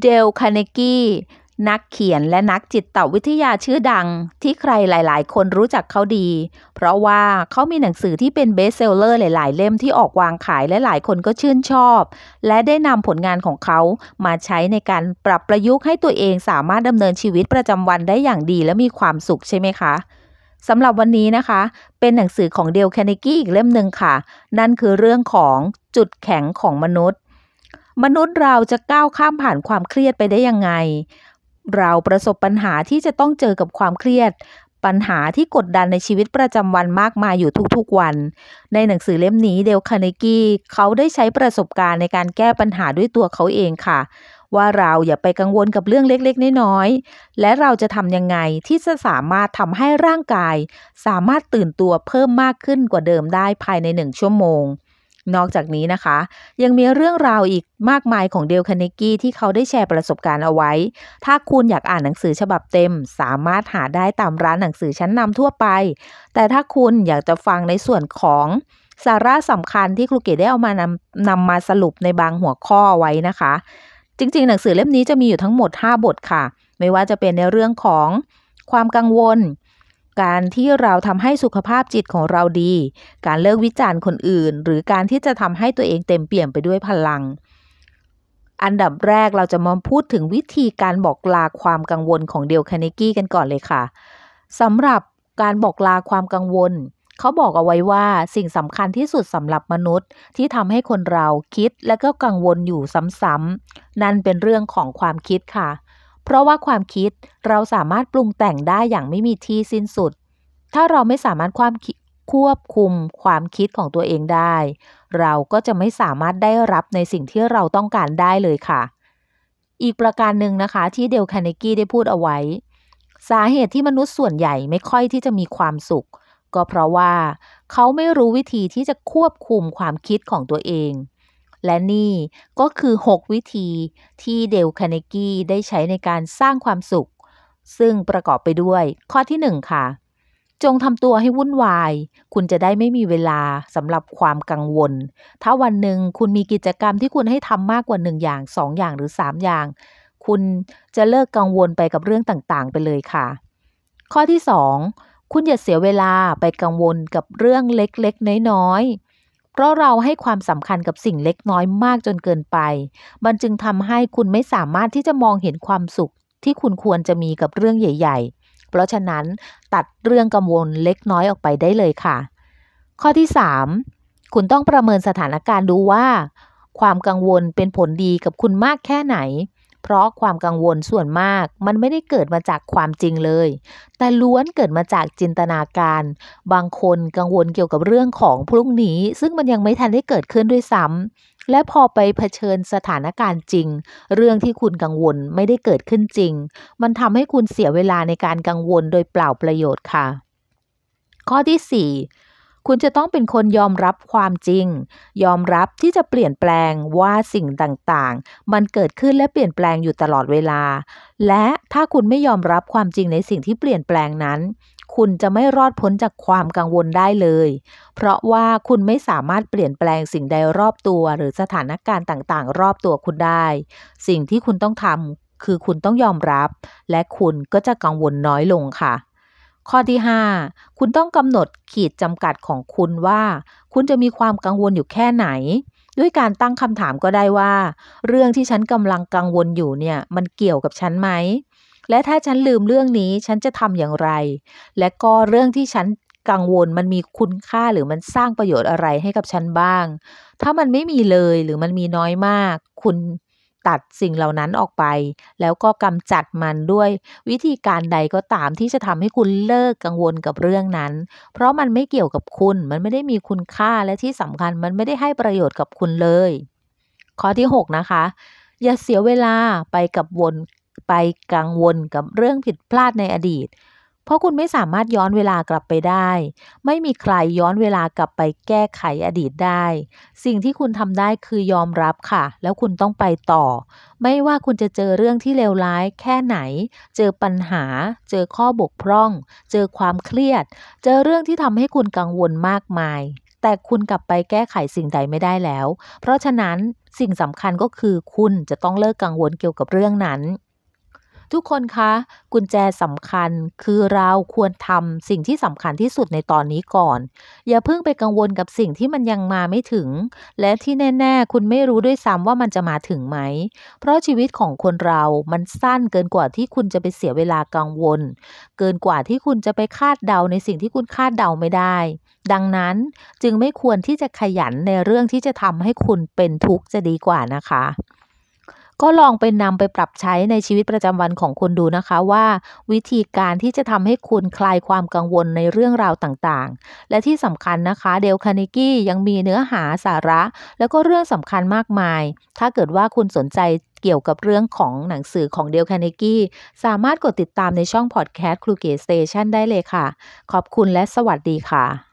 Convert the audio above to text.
เดลคาเนกี้นักเขียนและนักจิตวิทยาชื่อดัง ที่ใครหลาย ๆ คนรู้จักเขาดี เพราะว่าเขามีหนังสือที่เป็นเบสเซลเลอร์หลายๆ เล่มที่ออกวางขายและหลายคนก็ชื่นชอบ และได้นำผลงานของเขามาใช้ในการปรับประยุกต์ให้ตัวเองสามารถดำเนินชีวิตประจำวันได้อย่างดีและมีความสุขใช่ไหมคะสำหรับวันนี้นะคะเป็นหนังสือของเดลแคเนกี้อีกเล่มหนึ่งค่ะนั่นคือเรื่องของจุดแข็งของมนุษย์มนุษย์เราจะก้าวข้ามผ่านความเครียดไปได้ยังไง เราประสบปัญหาที่จะต้องเจอกับความเครียด ปัญหาที่กดดันในชีวิตประจำวันมากมายอยู่ทุก ๆ วัน ในหนังสือเล่มนี้เดลคาเนกี้เขาได้ใช้ประสบการณ์ในการแก้ปัญหาด้วยตัวเขาเองค่ะ ว่าเราอย่าไปกังวลกับเรื่องเล็กๆ น้อยๆ และเราจะทำยังไงที่จะสามารถทำให้ร่างกาย สามารถตื่นตัวเพิ่มมากขึ้นกว่าเดิมได้ภายในหนึ่งชั่วโมงนอกจากนี้นะคะ ยังมีเรื่องราวอีกมากมายของเดลคาเนกี้ที่เขาได้แชร์ประสบการณ์เอาไว้ ถ้าคุณอยากอ่านหนังสือฉบับเต็ม สามารถหาได้ตามร้านหนังสือชั้นนำทั่วไป แต่ถ้าคุณอยากจะฟังในส่วนของสาระสำคัญที่ครูเกดได้เอามานำนำมาสรุปในบางหัวข้อไว้นะคะ จริง ๆ หนังสือเล่มนี้จะมีอยู่ทั้งหมด 5 บทค่ะ ไม่ว่าจะเป็นในเรื่องของความกังวลการที่เราทำให้สุขภาพจิตของเราดี การเลิกวิจารณ์คนอื่น หรือการที่จะทำให้ตัวเองเต็มเปี่ยมไปด้วยพลัง อันดับแรกเราจะมาพูดถึงวิธีการบอกลาความกังวลของเดลคานิกี้กันก่อนเลยค่ะ สำหรับการบอกลาความกังวล เขาบอกเอาไว้ว่าสิ่งสำคัญที่สุดสำหรับมนุษย์ ที่ทำให้คนเราคิดและก็กังวลอยู่ซ้ำๆนั่นเป็นเรื่องของความคิดค่ะเพราะว่าความคิดเราสามารถปรุงแต่งได้อย่างไม่มีที่สิ้นสุด ถ้าเราไม่สามารถความควบคุมความคิดของตัวเองได้ เราก็จะไม่สามารถได้รับในสิ่งที่เราต้องการได้เลยค่ะ อีกประการหนึ่งนะคะที่เดลคาเนกี้ได้พูดเอาไว้สาเหตุที่มนุษย์ส่วนใหญ่ไม่ค่อยที่จะมีความสุข ก็เพราะว่าเขาไม่รู้วิธีที่จะควบคุมความคิดของตัวเองและนี่ก็คือ 6วิธีที่เดลคาเนกี้ได้ใช้ในการสร้างความสุข ซึ่งประกอบไปด้วย ข้อที่1ค่ะจงทำตัวให้วุ่นวายคุณจะได้ไม่มีเวลาสำหรับความกังวลถ้าวันหนึ่งคุณมีกิจกรรมที่คุณให้ทำมากกว่า1อย่าง 2 อย่างหรือ 3 อย่าง คุณจะเลิกกังวลไปกับเรื่องต่างๆ ไปเลยค่ะ ข้อที่ 2 คุณอย่าเสียเวลาไปกังวลกับเรื่องเล็กๆน้อยๆเพราะเราให้ความสำคัญกับสิ่งเล็กน้อยมากจนเกินไป มันจึงทำให้คุณไม่สามารถที่จะมองเห็นความสุขที่คุณควรจะมีกับเรื่องใหญ่ๆ เพราะฉะนั้นตัดเรื่องกังวลเล็กน้อยออกไปได้เลยค่ะ ข้อที่ 3 คุณต้องประเมินสถานการณ์ดูว่า ความกังวลเป็นผลดีกับคุณมากแค่ไหนเพราะความกังวลส่วนมากมันไม่ได้เกิดมาจากความจริงเลย แต่ล้วนเกิดมาจากจินตนาการ บางคนกังวลเกี่ยวกับเรื่องของพรุ่งนี้ ซึ่งมันยังไม่ทันได้เกิดขึ้นด้วยซ้ำและพอไปเผชิญสถานการณ์จริง เรื่องที่คุณกังวลไม่ได้เกิดขึ้นจริง มันทำให้คุณเสียเวลาในการกังวลโดยเปล่าประโยชน์ค่ะ ข้อที่4คุณจะต้องเป็นคนยอมรับความจริง ยอมรับที่จะเปลี่ยนแปลงว่าสิ่งต่างๆ มันเกิดขึ้นและเปลี่ยนแปลงอยู่ตลอดเวลา และถ้าคุณไม่ยอมรับความจริงในสิ่งที่เปลี่ยนแปลงนั้น คุณจะไม่รอดพ้นจากความกังวลได้เลย เพราะว่าคุณไม่สามารถเปลี่ยนแปลงสิ่งใดรอบตัวหรือสถานการณ์ต่างๆ รอบตัวคุณได้ สิ่งที่คุณต้องทำคือคุณต้องยอมรับ และคุณก็จะกังวลน้อยลงค่ะข้อที่5คุณต้องกำหนดขีดจำกัดของคุณว่าคุณจะมีความกังวลอยู่แค่ไหน ด้วยการตั้งคำถามก็ได้ว่า เรื่องที่ฉันกำลังกังวลอยู่เนี่ย มันเกี่ยวกับฉันไหม และถ้าฉันลืมเรื่องนี้ฉันจะทำอย่างไร และก็เรื่องที่ฉันกังวลมันมีคุณค่าหรือมันสร้างประโยชน์อะไรให้กับฉันบ้าง ถ้ามันไม่มีเลยหรือมันมีน้อยมาก คุณตัดสิ่งเหล่านั้นออกไป แล้วก็กำจัดมันด้วย วิธีการใดก็ตามที่จะทำให้คุณเลิกกังวลกับเรื่องนั้น เพราะมันไม่เกี่ยวกับคุณมันไม่ได้มีคุณค่าและที่สำคัญมันไม่ได้ให้ประโยชน์กับคุณเลย ข้อที่6นะคะอย่าเสียเวลาไปกับวนไปกังวลกับเรื่องผิดพลาดในอดีตเพราะคุณไม่สามารถย้อนเวลากลับไปได้ ไม่มีใครย้อนเวลากลับไปแก้ไขอดีตได้ สิ่งที่คุณทำได้คือยอมรับค่ะ แล้วคุณต้องไปต่อ ไม่ว่าคุณจะเจอเรื่องที่เลวร้าย แค่ไหน เจอปัญหา เจอข้อบกพร่อง เจอความเครียด เจอเรื่องที่ทำให้คุณกังวลมากมาย แต่คุณกลับไปแก้ไขสิ่งใดไม่ได้แล้ว เพราะฉะนั้นสิ่งสำคัญก็คือ คุณจะต้องเลิกกังวลเกี่ยวกับเรื่องนั้นทุกคนคะ กุญแจสำคัญ คือเราควรทำสิ่งที่สำคัญที่สุดในตอนนี้ก่อน อย่าเพิ่งไปกังวลกับสิ่งที่มันยังมาไม่ถึง และที่แน่ ๆ คุณไม่รู้ด้วยซ้ำว่ามันจะมาถึงไหม เพราะชีวิตของคนเรา มันสั้นเกินกว่าที่คุณจะไปเสียเวลากังวล เกินกว่าที่คุณจะไปคาดเดาในสิ่งที่คุณคาดเดาไม่ได้ ดังนั้นจึงไม่ควรที่จะขยันในเรื่องที่จะทำให้คุณเป็นทุกข์จะดีกว่านะคะก็ลองไปนำไปปรับใช้ในชีวิตประจำวันของคุณดูนะคะว่า วิธีการที่จะทำให้คุณคลายความกังวลในเรื่องราวต่าง ๆ และที่สำคัญนะคะเดลคานิกี้ยังมีเนื้อหาสาระ แล้วก็เรื่องสำคัญมากมาย ถ้าเกิดว่าคุณสนใจเกี่ยวกับเรื่องของหนังสือของเดลคานิกี้สามารถกดติดตามในช่องพอดแคสต์ครูเกสเตชันได้เลยค่ะ ขอบคุณและสวัสดีค่ะ